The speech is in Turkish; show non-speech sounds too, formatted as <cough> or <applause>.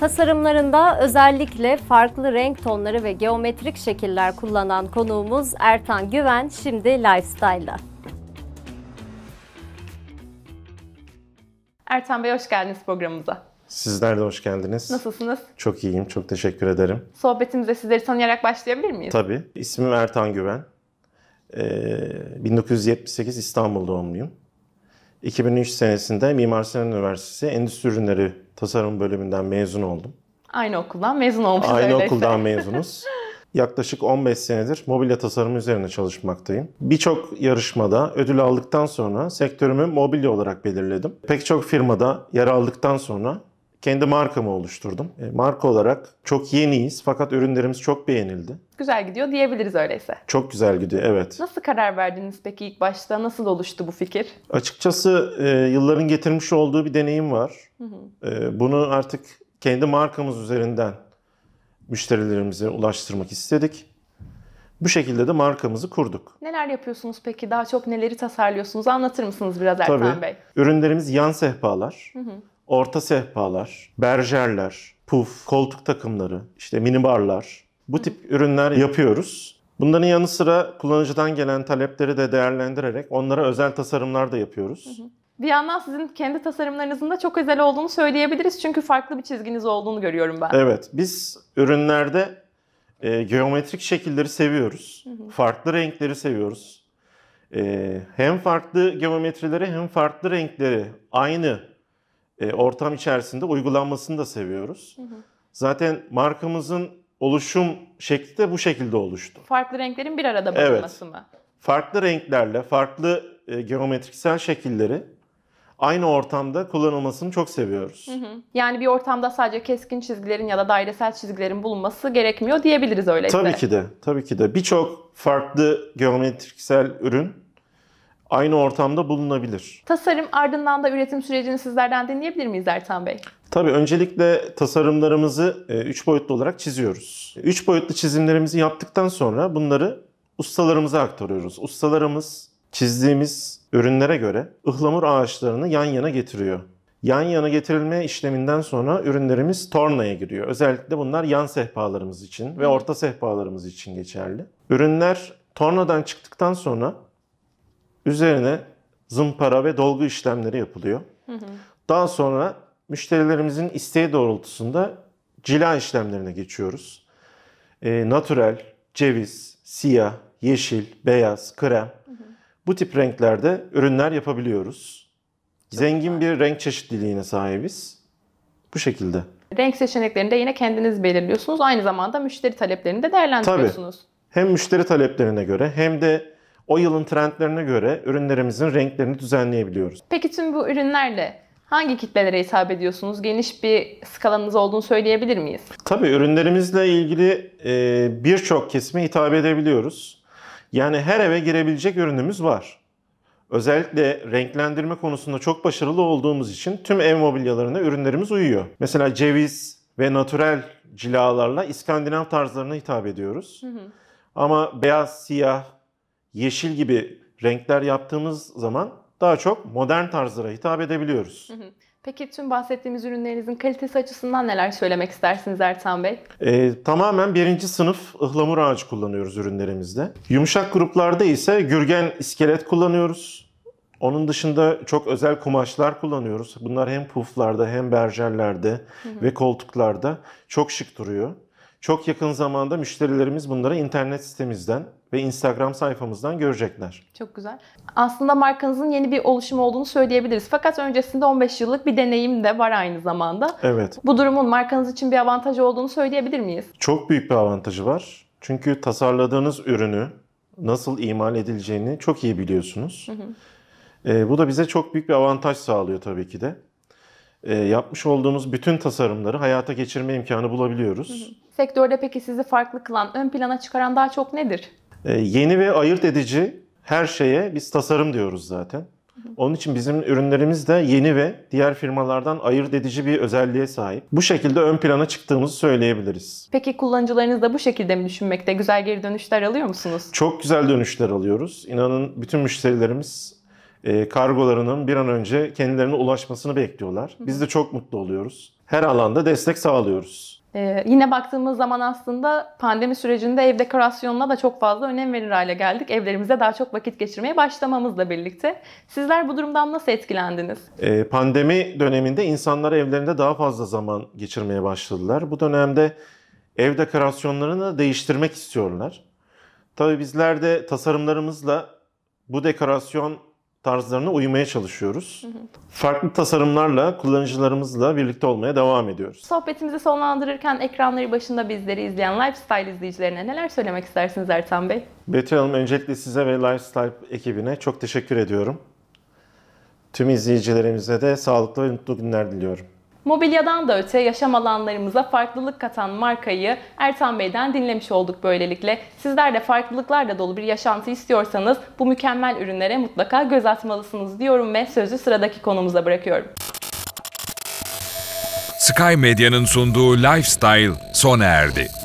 Tasarımlarında özellikle farklı renk tonları ve geometrik şekiller kullanan konuğumuz Ertan Güven şimdi Lifestyle'da. Ertan Bey hoş geldiniz programımıza. Sizler de hoş geldiniz. Nasılsınız? Çok iyiyim, çok teşekkür ederim. Sohbetimize sizleri tanıyarak başlayabilir miyiz? Tabii. İsmim Ertan Güven. Ee, 1978 İstanbul doğumluyum. 2003 senesinde Mimar Sinan Üniversitesi Endüstri Ürünleri tasarım bölümünden mezun oldum. Aynı okuldan mezun olmuşuz Aynı öyleyse. okuldan <laughs> mezunuz. Yaklaşık 15 senedir mobilya tasarımı üzerine çalışmaktayım. Birçok yarışmada ödül aldıktan sonra sektörümü mobilya olarak belirledim. Pek çok firmada yer aldıktan sonra kendi markamı oluşturdum. E, marka olarak çok yeniyiz fakat ürünlerimiz çok beğenildi. Güzel gidiyor diyebiliriz öyleyse. Çok güzel gidiyor evet. Nasıl karar verdiniz peki ilk başta? Nasıl oluştu bu fikir? Açıkçası e, yılların getirmiş olduğu bir deneyim var. Hı hı. E, bunu artık kendi markamız üzerinden müşterilerimize ulaştırmak istedik. Bu şekilde de markamızı kurduk. Neler yapıyorsunuz peki? Daha çok neleri tasarlıyorsunuz? Anlatır mısınız biraz Ertan Tabii. Bey? Ürünlerimiz yan sehpalar. Hı hı orta sehpalar, berjerler, puf, koltuk takımları, işte minibarlar bu tip ürünler yapıyoruz. Bunların yanı sıra kullanıcıdan gelen talepleri de değerlendirerek onlara özel tasarımlar da yapıyoruz. Bir yandan sizin kendi tasarımlarınızın da çok özel olduğunu söyleyebiliriz. Çünkü farklı bir çizginiz olduğunu görüyorum ben. Evet, biz ürünlerde e, geometrik şekilleri seviyoruz. Hı hı. Farklı renkleri seviyoruz. E, hem farklı geometrileri hem farklı renkleri aynı e, ortam içerisinde uygulanmasını da seviyoruz. Hı hı. Zaten markamızın oluşum şekli de bu şekilde oluştu. Farklı renklerin bir arada bulunması evet. mı? Farklı renklerle, farklı e, geometriksel şekilleri aynı ortamda kullanılmasını çok seviyoruz. Hı hı. Yani bir ortamda sadece keskin çizgilerin ya da dairesel çizgilerin bulunması gerekmiyor diyebiliriz öyleyse. Tabii ki de. Tabii ki de. Birçok farklı geometriksel ürün aynı ortamda bulunabilir. Tasarım ardından da üretim sürecini sizlerden dinleyebilir miyiz Ertan Bey? Tabii öncelikle tasarımlarımızı 3 e, boyutlu olarak çiziyoruz. 3 boyutlu çizimlerimizi yaptıktan sonra bunları ustalarımıza aktarıyoruz. Ustalarımız çizdiğimiz ürünlere göre ıhlamur ağaçlarını yan yana getiriyor. Yan yana getirilme işleminden sonra ürünlerimiz tornaya giriyor. Özellikle bunlar yan sehpalarımız için ve orta sehpalarımız için geçerli. Ürünler tornadan çıktıktan sonra Üzerine zımpara ve dolgu işlemleri yapılıyor. Hı hı. Daha sonra müşterilerimizin isteği doğrultusunda cila işlemlerine geçiyoruz. E, ee, natürel, ceviz, siyah, yeşil, beyaz, krem hı hı. bu tip renklerde ürünler yapabiliyoruz. Çok Zengin güzel. bir renk çeşitliliğine sahibiz. Bu şekilde. Renk seçeneklerini de yine kendiniz belirliyorsunuz. Aynı zamanda müşteri taleplerini de değerlendiriyorsunuz. Tabii. Hem müşteri taleplerine göre hem de o yılın trendlerine göre ürünlerimizin renklerini düzenleyebiliyoruz. Peki tüm bu ürünlerle hangi kitlelere hitap ediyorsunuz? Geniş bir skalanız olduğunu söyleyebilir miyiz? Tabii ürünlerimizle ilgili e, birçok kesime hitap edebiliyoruz. Yani her eve girebilecek ürünümüz var. Özellikle renklendirme konusunda çok başarılı olduğumuz için tüm ev mobilyalarına ürünlerimiz uyuyor. Mesela ceviz ve natürel cilalarla İskandinav tarzlarına hitap ediyoruz. Hı hı. Ama beyaz, siyah, yeşil gibi renkler yaptığımız zaman daha çok modern tarzlara hitap edebiliyoruz. Peki tüm bahsettiğimiz ürünlerinizin kalitesi açısından neler söylemek istersiniz Ertan Bey? Ee, tamamen birinci sınıf ıhlamur ağacı kullanıyoruz ürünlerimizde. Yumuşak gruplarda ise gürgen iskelet kullanıyoruz. Onun dışında çok özel kumaşlar kullanıyoruz. Bunlar hem puflarda hem berjerlerde hı hı. ve koltuklarda çok şık duruyor. Çok yakın zamanda müşterilerimiz bunları internet sitemizden ve Instagram sayfamızdan görecekler. Çok güzel. Aslında markanızın yeni bir oluşum olduğunu söyleyebiliriz. Fakat öncesinde 15 yıllık bir deneyim de var aynı zamanda. Evet. Bu durumun markanız için bir avantajı olduğunu söyleyebilir miyiz? Çok büyük bir avantajı var. Çünkü tasarladığınız ürünü nasıl imal edileceğini çok iyi biliyorsunuz. E, bu da bize çok büyük bir avantaj sağlıyor tabii ki de. E, yapmış olduğumuz bütün tasarımları hayata geçirme imkanı bulabiliyoruz. Sektörde peki sizi farklı kılan, ön plana çıkaran daha çok nedir? Ee, yeni ve ayırt edici her şeye biz tasarım diyoruz zaten. Onun için bizim ürünlerimiz de yeni ve diğer firmalardan ayırt edici bir özelliğe sahip. Bu şekilde ön plana çıktığımızı söyleyebiliriz. Peki kullanıcılarınız da bu şekilde mi düşünmekte? Güzel geri dönüşler alıyor musunuz? Çok güzel dönüşler alıyoruz. İnanın bütün müşterilerimiz e, kargolarının bir an önce kendilerine ulaşmasını bekliyorlar. Biz de çok mutlu oluyoruz. Her alanda destek sağlıyoruz. Ee, yine baktığımız zaman aslında pandemi sürecinde ev dekorasyonuna da çok fazla önem verir hale geldik. Evlerimize daha çok vakit geçirmeye başlamamızla birlikte. Sizler bu durumdan nasıl etkilendiniz? Ee, pandemi döneminde insanlar evlerinde daha fazla zaman geçirmeye başladılar. Bu dönemde ev dekorasyonlarını değiştirmek istiyorlar. Tabii bizler de tasarımlarımızla bu dekorasyon tarzlarına uymaya çalışıyoruz. Hı hı. Farklı tasarımlarla kullanıcılarımızla birlikte olmaya devam ediyoruz. Sohbetimizi sonlandırırken ekranları başında bizleri izleyen lifestyle izleyicilerine neler söylemek istersiniz Ertan Bey? Betül Hanım öncelikle size ve Lifestyle ekibine çok teşekkür ediyorum. Tüm izleyicilerimize de sağlıklı ve mutlu günler diliyorum. Mobilyadan da öte yaşam alanlarımıza farklılık katan markayı Ertan Bey'den dinlemiş olduk böylelikle. Sizler de farklılıklarla dolu bir yaşantı istiyorsanız bu mükemmel ürünlere mutlaka göz atmalısınız diyorum ve sözü sıradaki konumuza bırakıyorum. Sky Medya'nın sunduğu Lifestyle sona erdi.